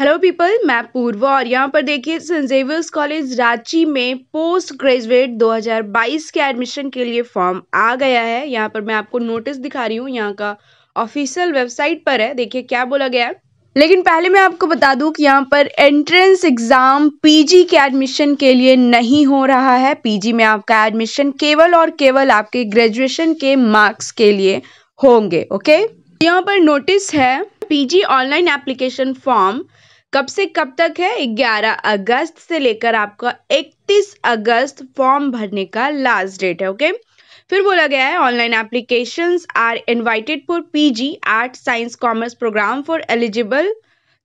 Hello people मैं पूर्व और यहाँ पर देखिए सेंट जेवियर्स कॉलेज रांची में पोस्ट ग्रेजुएट 2022 के एडमिशन के लिए फॉर्म आ गया है यहाँ पर मैं आपको नोटिस दिखा रही हूँ यहाँ का ऑफिशियल वेबसाइट पर है देखिए क्या बोला गया है लेकिन पहले मैं आपको बता दूं कि यहाँ पर एंट्रेंस एग्ज़ाम पीजी के एडमिशन के लिए नहीं हो रहा है पीजी में आपका एडमिशन केवल और केवल आपके ग्रेजुएशन के मार्क्स के लिए होंगे ओके यहाँ पर नोटिस है पीजी ऑनलाइन एप्लीकेशन फॉर्म कब से कब तक है 11 अगस्त से लेकर आपका 31 अगस्त फॉर्म भरने का लास्ट डेट है ओके फिर बोला गया है online applications are invited for PG art science commerce programme for eligible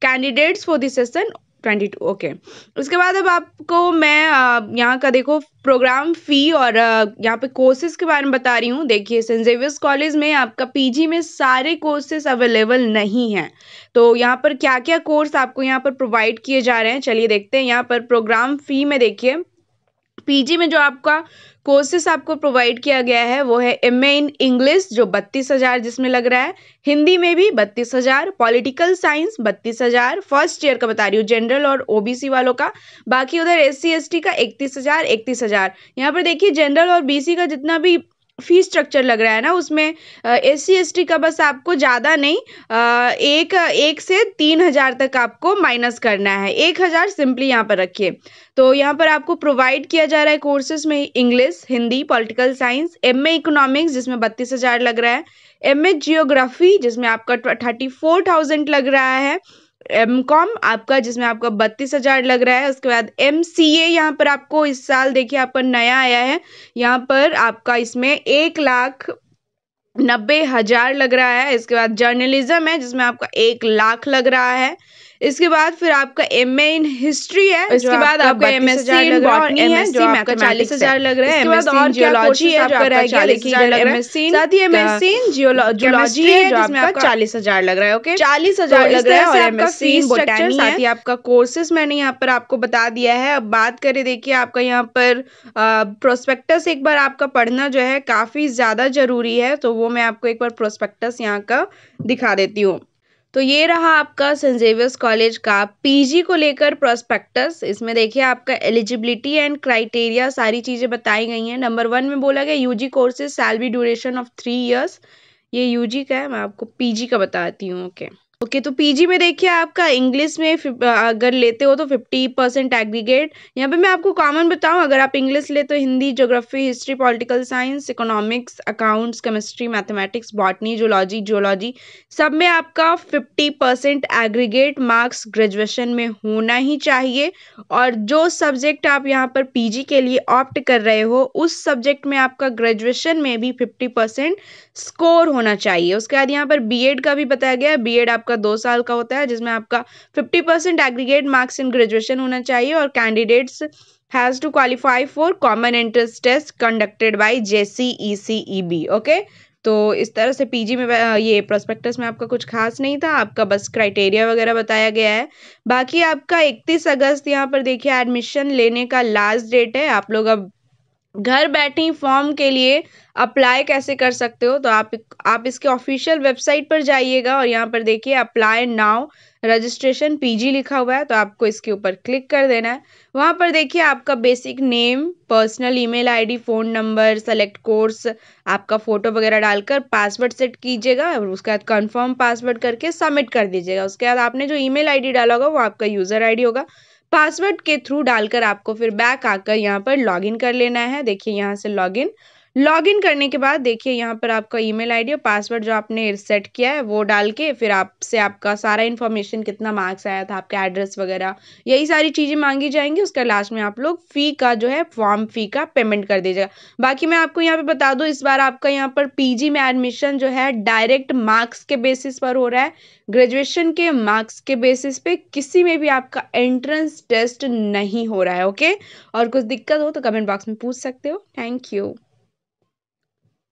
candidates for this session twenty two okay उसके बाद अब आपको मैं यहाँ का देखो प्रोग्राम फ़ी और यहाँ पे कोर्सेज़ के बारे में बता रही हूँ देखिए सेंट जेवियर्स कॉलेज में आपका पीजी में सारे कोर्सेज अवेलेबल नहीं हैं तो यहाँ पर क्या क्या कोर्स आपको यहाँ पर प्रोवाइड किए जा रहे हैं चलिए देखते हैं यहाँ पर प्रोग्राम फ़ी में देखिए पीजी में जो आपका कोर्सेस आपको प्रोवाइड किया गया है वो है एम ए इन इंग्लिश जो बत्तीस हज़ार जिसमें लग रहा है हिंदी में भी बत्तीस हज़ार पॉलिटिकल साइंस बत्तीस हज़ार फर्स्ट ईयर का बता रही हूँ जनरल और ओबीसी वालों का बाकी उधर एस सी एस टी का इकतीस हज़ार इकतीस हज़ार यहाँ पर देखिए जनरल और बी सी का जितना भी फ़ी स्ट्रक्चर लग रहा है ना उसमें एस सी एस टी का बस आपको ज़्यादा नहीं एक एक से तीन हज़ार तक आपको माइनस करना है एक हज़ार सिंपली यहाँ पर रखिए तो यहाँ पर आपको प्रोवाइड किया जा रहा है कोर्सेज में English Hindi political science M A economics जिसमें बत्तीस हज़ार लग रहा है एम ए जियोग्राफी जिसमें आपका थर्टी फोर थाउजेंड लग रहा है एम कॉम आपका जिसमें आपका बत्तीस हज़ार लग रहा है उसके बाद एम सी ए यहाँ पर आपको इस साल देखिए आपका नया आया है यहाँ पर आपका इसमें एक लाख नब्बे हज़ार लग रहा है इसके बाद जर्नलिज्म है जिसमें आपका एक लाख लग रहा है इसके बाद फिर आपका एम इन हिस्ट्री है इसके बाद आपका M S C in botany है जो आपका चालीस हजार लग रहा है एम एस सी जियोलॉजी है जो आपका चालीस तो हजार लग रहा है साथ ही M S C in geology है जो आपका चालीस हजार लग रहा है ओके चालीस हजार लग रहा है M S C in botany साथ ही आपका कोर्सेस मैंने यहाँ पर आपको बता दिया है अब बात करें देखिए आपका यहाँ पर प्रोस्पेक्टस एक बार आपका पढ़ना जो है काफ़ी ज़्यादा ज़रूरी है तो वो मैं आपको एक बार प्रोस्पेक्टस यहाँ का दिखा देती हूँ तो ये रहा आपका सेंट जेवियर्स कॉलेज का पीजी को लेकर प्रोस्पेक्टस इसमें देखिए आपका एलिजिबिलिटी एंड क्राइटेरिया सारी चीज़ें बताई गई हैं नंबर वन में बोला गया UG courses salary duration of three years ये यूजी का है मैं आपको पीजी का बताती हूँ ओके okay. ओके तो पीजी में देखिए आपका इंग्लिश में अगर लेते हो तो फिफ्टी परसेंट एग्रीगेट यहाँ पे मैं आपको कॉमन बताऊँ अगर आप इंग्लिश ले तो Hindi geography history political science economics accounts chemistry mathematics botany zoology geology सब में आपका fifty percent aggregate marks graduation में होना ही चाहिए और जो सब्जेक्ट आप यहाँ पर पी के लिए ऑप्ट कर रहे हो उस सब्जेक्ट में आपका ग्रेजुएशन में भी फिफ्टी स्कोर होना चाहिए उसके बाद यहाँ पर बी का भी बताया गया बी आप आपका दो साल का होता है जिसमें आपका fifty percent aggregate marks in graduation होना चाहिए और candidates has to qualify for common entrance test conducted by J C okay तो इस तरह से पीजी में ये प्रोस्पेक्टस में आपका कुछ खास नहीं था आपका बस क्राइटेरिया वगैरह बताया गया है बाकी आपका 31 अगस्त यहाँ पर देखिए एडमिशन लेने का लास्ट डेट है आप लोग अब घर बैठे ही फॉर्म के लिए अप्लाई कैसे कर सकते हो तो आप आप इसके ऑफिशियल वेबसाइट पर जाइएगा और यहाँ पर देखिए अप्लाई नाउ रजिस्ट्रेशन पीजी लिखा हुआ है तो आपको इसके ऊपर क्लिक कर देना है वहाँ पर देखिए आपका basic name personal email ID phone number select course आपका फ़ोटो वगैरह डालकर पासवर्ड सेट कीजिएगा और उसके बाद कन्फर्म पासवर्ड करके सबमिट कर दीजिएगा उसके बाद आपने जो ई मेल डाला होगा वो आपका यूज़र आई होगा पासवर्ड के थ्रू डालकर आपको फिर बैक आकर यहाँ पर लॉगिन कर लेना है देखिए यहाँ से लॉगिन लॉग इन करने के बाद देखिए यहाँ पर आपका ईमेल आईडी और पासवर्ड जो आपने सेट किया है वो डाल के फिर आपसे आपका सारा इन्फॉर्मेशन कितना मार्क्स आया था आपका एड्रेस वगैरह यही सारी चीज़ें मांगी जाएंगी उसका लास्ट में आप लोग फ़ी का जो है फॉर्म फ़ी का पेमेंट कर दीजिएगा बाकी मैं आपको यहाँ पर बता दूँ इस बार आपका यहाँ पर पी में एडमिशन जो है डायरेक्ट मार्क्स के बेसिस पर हो रहा है ग्रेजुएशन के मार्क्स के बेसिस पे किसी में भी आपका एंट्रेंस टेस्ट नहीं हो रहा है ओके और कुछ दिक्कत हो तो कमेंट बॉक्स में पूछ सकते हो थैंक यू